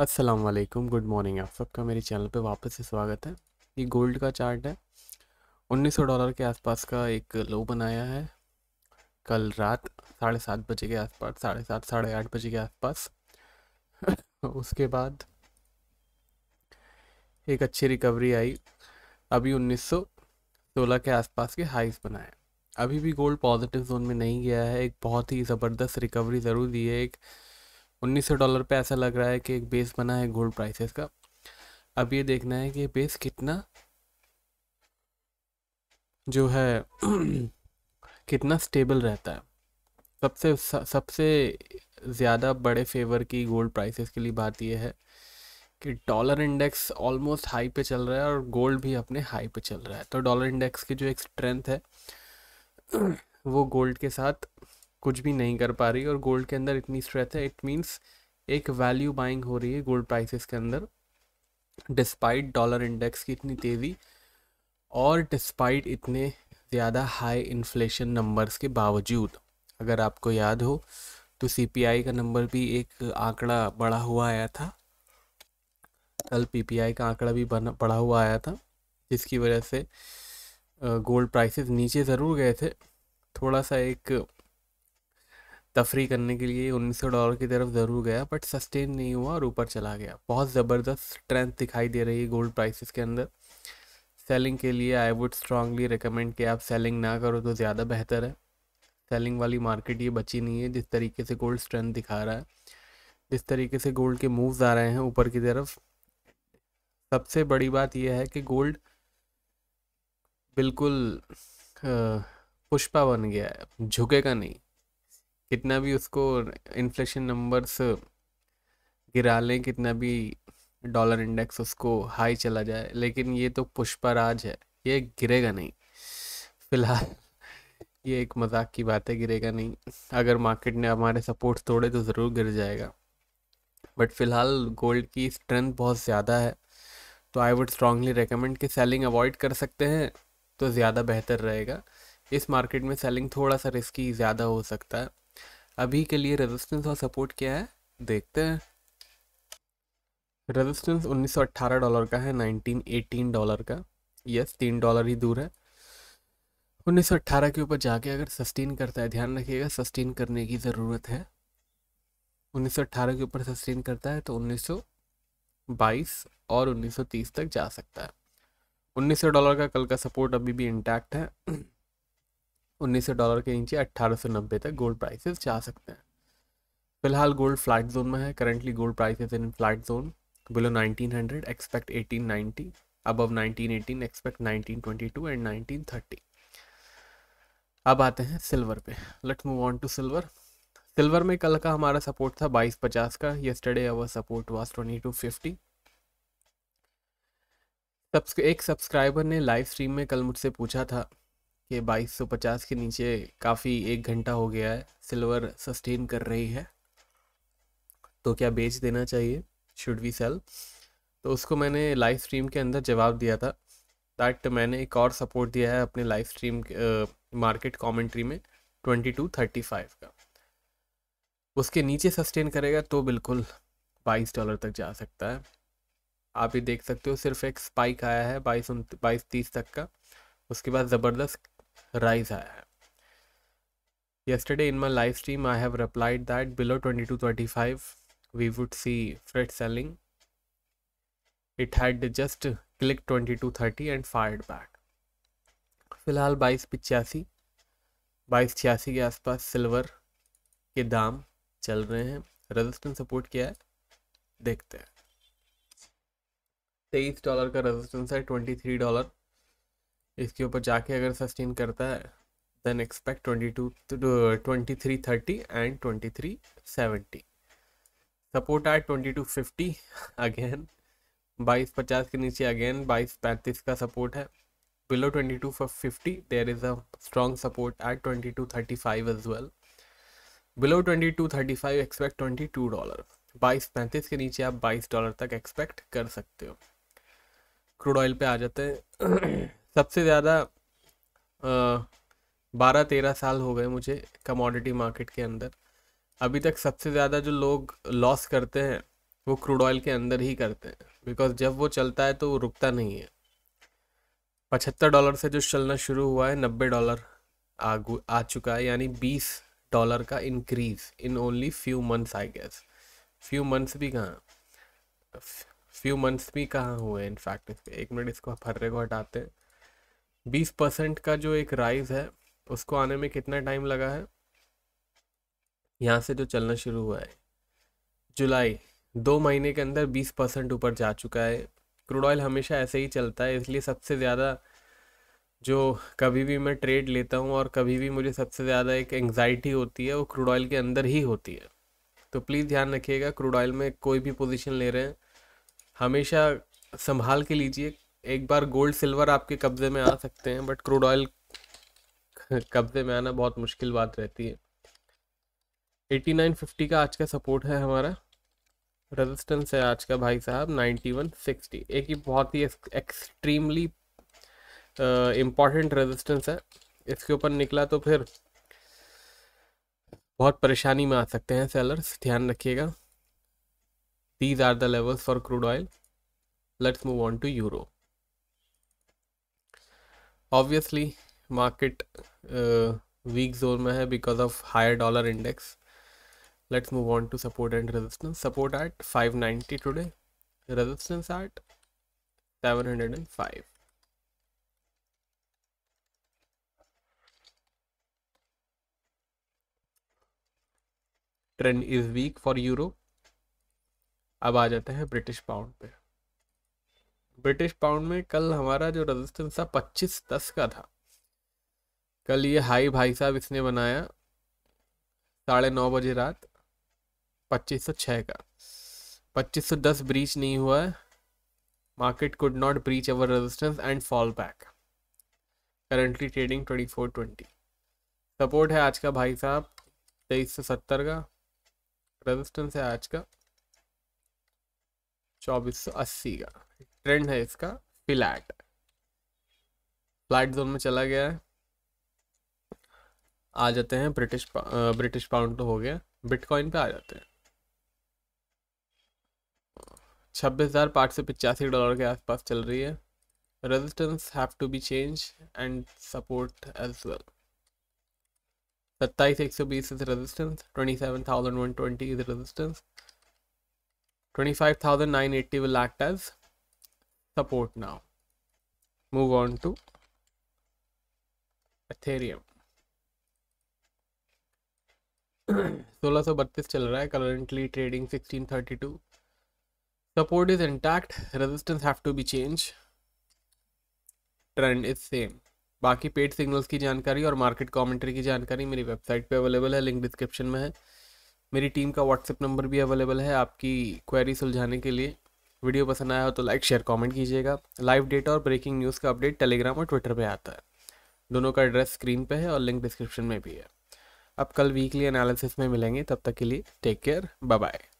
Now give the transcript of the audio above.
अस्सलाम वालेकुम good morning आप सबका मेरे चैनल पे वापस से स्वागत है ये गोल्ड का चार्ट है 1900 डॉलर के आसपास का एक लो बनाया है कल रात साढ़े सात बजे के आसपास साढ़े सात साढ़े आठ बजे के आसपास उसके बाद एक अच्छी रिकवरी आई अभी 1916 के आसपास के हाइस बनाए अभी भी गोल्ड पॉजिटिव जोन में नहीं गया है एक बहुत ही ज़बरदस्त रिकवरी ज़रूर दी है एक 1900 डॉलर पे ऐसा लग रहा है कि एक बेस बना है गोल्ड प्राइसेस का अब ये देखना है कि बेस कितना जो है कितना स्टेबल रहता है सबसे सबसे ज़्यादा बड़े फेवर की गोल्ड प्राइसेस के लिए बात यह है कि डॉलर इंडेक्स ऑलमोस्ट हाई पे चल रहा है और गोल्ड भी अपने हाई पे चल रहा है तो डॉलर इंडेक्स की जो एक स्ट्रेंथ है वो गोल्ड के साथ कुछ भी नहीं कर पा रही और गोल्ड के अंदर इतनी स्ट्रेंथ है इट मीन्स एक वैल्यू बाइंग हो रही है गोल्ड प्राइसेस के अंदर डिस्पाइट डॉलर इंडेक्स की इतनी तेज़ी और डिस्पाइट इतने ज़्यादा हाई इन्फ्लेशन नंबर्स के बावजूद अगर आपको याद हो तो सीपीआई का नंबर भी एक आंकड़ा बढ़ा हुआ आया था कल पीपीआई का आंकड़ा भी बना बढ़ा हुआ आया था जिसकी वजह से गोल्ड प्राइसेस नीचे ज़रूर गए थे थोड़ा सा एक तफरी करने के लिए उन्नीस सौ डॉलर की तरफ ज़रूर गया बट सस्टेन नहीं हुआ और ऊपर चला गया बहुत ज़बरदस्त स्ट्रेंथ दिखाई दे रही है गोल्ड प्राइसेस के अंदर सेलिंग के लिए आई वुड स्ट्रांगली रिकमेंड कि आप सेलिंग ना करो तो ज़्यादा बेहतर है सेलिंग वाली मार्केट ये बची नहीं है जिस तरीके से गोल्ड स्ट्रेंथ दिखा रहा है जिस तरीके से गोल्ड के मूव्स आ रहे हैं ऊपर की तरफ सबसे बड़ी बात यह है कि गोल्ड बिल्कुल पुष्पा बन गया है झुकेगा नहीं कितना भी उसको इन्फ्लेशन नंबर्स गिरा लें कितना भी डॉलर इंडेक्स उसको हाई चला जाए लेकिन ये तो पुष्पा राज है ये गिरेगा नहीं फिलहाल ये एक मजाक की बात है गिरेगा नहीं अगर मार्केट ने हमारे सपोर्ट तोड़े तो ज़रूर गिर जाएगा बट फिलहाल गोल्ड की स्ट्रेंथ बहुत ज़्यादा है तो आई वुड स्ट्रांगली रिकमेंड कि सेलिंग अवॉइड कर सकते हैं तो ज़्यादा बेहतर रहेगा इस मार्केट में सेलिंग थोड़ा सा रिस्की ज़्यादा हो सकता है अभी के लिए रेजिस्टेंस और सपोर्ट क्या है देखते हैं रेजिस्टेंस 1918 डॉलर का है 1918 डॉलर का यस तीन डॉलर ही दूर है 1918 के ऊपर जाके अगर सस्टेन करता है ध्यान रखिएगा सस्टेन करने की ज़रूरत है 1918 के ऊपर सस्टेन करता है तो 1922 और 1930 तक जा सकता है 1900 डॉलर का कल का सपोर्ट अभी भी इंटैक्ट है उन्नीस डॉलर के नीचे अट्ठारह तक गोल्ड प्राइसेस जा सकते हैं फिलहाल गोल्ड फ्लैट जोन में है currently gold prices in flat zone below 1900 expect 1890 above 1918 expect 1922 and 1930 अब आते हैं सिल्वर पे let's move on to silver silver में कल का हमारा सपोर्ट था बाईस पचास का yesterday our support was twenty was 2250 एक सब्सक्राइबर ने लाइव स्ट्रीम में कल मुझसे पूछा था कि 2250 के नीचे काफ़ी एक घंटा हो गया है सिल्वर सस्टेन कर रही है तो क्या बेच देना चाहिए शुड वी सेल तो उसको मैंने लाइव स्ट्रीम के अंदर जवाब दिया था दैट मैंने एक और सपोर्ट दिया है अपने लाइव स्ट्रीम मार्केट कमेंट्री में 2235 का उसके नीचे सस्टेन करेगा तो बिल्कुल 22 डॉलर तक जा सकता है आप ये देख सकते हो सिर्फ एक स्पाइक आया है बाईस बाईस तीस तक का उसके बाद ज़बरदस्त राइज आया yesterday in my live stream I have replied that below twenty two thirty five we would see fresh selling it had just click twenty two thirty and fired back फिलहाल बाईस पिचासी बाईस छियासी के आसपास सिल्वर के दाम चल रहे हैं रेजिस्टेंस सपोर्ट क्या है देखते हैं तेईस डॉलर का रेजिस्टेंस है ट्वेंटी थ्री डॉलर इसके ऊपर जाके अगर सस्टेन करता है then expect twenty two twenty three thirty and twenty three seventy support are twenty two fifty again बाईस पचास के नीचे अगेन बाईस पैंतीस का सपोर्ट है below twenty two fifty there is a strong support at twenty two thirty five as well below twenty two thirty five expect twenty two dollar बाईस पैंतीस के नीचे आप बाईस डॉलर तक एक्सपेक्ट कर सकते हो क्रूड ऑयल पे आ जाते हैं सबसे ज़्यादा बारह तेरह साल हो गए मुझे कमोडिटी मार्केट के अंदर अभी तक सबसे ज़्यादा जो लोग लॉस करते हैं वो क्रूड ऑयल के अंदर ही करते हैं बिकॉज जब वो चलता है तो वो रुकता नहीं है पचहत्तर डॉलर से जो चलना शुरू हुआ है नब्बे डॉलर आ आ चुका है यानी बीस डॉलर का increase in only few months I guess few months भी कहाँ फ्यू मंथ्स भी कहाँ हुए इनफैक्ट एक मिनट इसको फर्रे को हटाते हैं बीस परसेंट का जो एक राइज है उसको आने में कितना टाइम लगा है यहाँ से जो चलना शुरू हुआ है जुलाई दो महीने के अंदर बीस परसेंट ऊपर जा चुका है क्रूड ऑयल हमेशा ऐसे ही चलता है इसलिए सबसे ज़्यादा जो कभी भी मैं ट्रेड लेता हूँ और कभी भी मुझे सबसे ज़्यादा एक एंगजाइटी होती है वो क्रूड ऑयल के अंदर ही होती है तो प्लीज़ ध्यान रखिएगा क्रूड ऑयल में कोई भी पोजीशन ले रहे हैं हमेशा संभाल के लीजिए एक बार गोल्ड सिल्वर आपके कब्जे में आ सकते हैं बट क्रूड ऑयल कब्जे में आना बहुत मुश्किल बात रहती है 8950 का आज का सपोर्ट है हमारा रेजिस्टेंस है आज का भाई साहब 9160 एक ही बहुत ही एक्सट्रीमली इम्पॉर्टेंट रेजिस्टेंस है इसके ऊपर निकला तो फिर बहुत परेशानी में आ सकते हैं सेलर्स ध्यान रखिएगा these are the levels for crude oil let's move on to euro obviously market weak zone में है because of higher dollar index let's move want to support and resistance support at five ninety today resistance at seven hundred and five trend is weak for Europe अब आ जाते हैं British pound पे British pound में कल हमारा जो resistance था पच्चीस दस का था कल ये हाई भाई साहब इसने बनाया साढ़े नौ बजे रात पच्चीस सौ छः का पच्चीस सौ दस ब्रीच नहीं हुआ है market could not breach our resistance and fall back currently trading twenty four twenty support है आज का भाई साहब तेईस सौ सत्तर का रेजिस्टेंस है आज का चौबीस सौ अस्सी का ट्रेंड है इसका फ्लैट फ्लैट जोन में चला गया है आ जाते हैं ब्रिटिश पा, ब्रिटिश पाउंड तो हो गया बिटकॉइन पे आ जाते हैं छब्बीस हज़ार पाँच सौ पिचासी डॉलर के आसपास चल रही है resistance have to be change and support as well सत्ताईस एक सौ बीस is resistance twenty seven thousand one twenty is resistance twenty five thousand nine eighty will act as support now move on to ethereum 1632 चल रहा है currently trading 1632 support is intact resistance have to be changed trend is same बाकी paid signals की जानकारी और market commentary की जानकारी मेरी वेबसाइट पे अवेलेबल है लिंक डिस्क्रिप्शन में है मेरी टीम का व्हाट्सएप नंबर भी अवेलेबल है आपकी क्वेरी सुलझाने के लिए वीडियो पसंद आया हो तो लाइक शेयर कमेंट कीजिएगा लाइव डेटा और ब्रेकिंग न्यूज़ का अपडेट टेलीग्राम और ट्विटर पे आता है दोनों का एड्रेस स्क्रीन पे है और लिंक डिस्क्रिप्शन में भी है अब कल वीकली एनालिसिस में मिलेंगे तब तक के लिए टेक केयर बाय बाय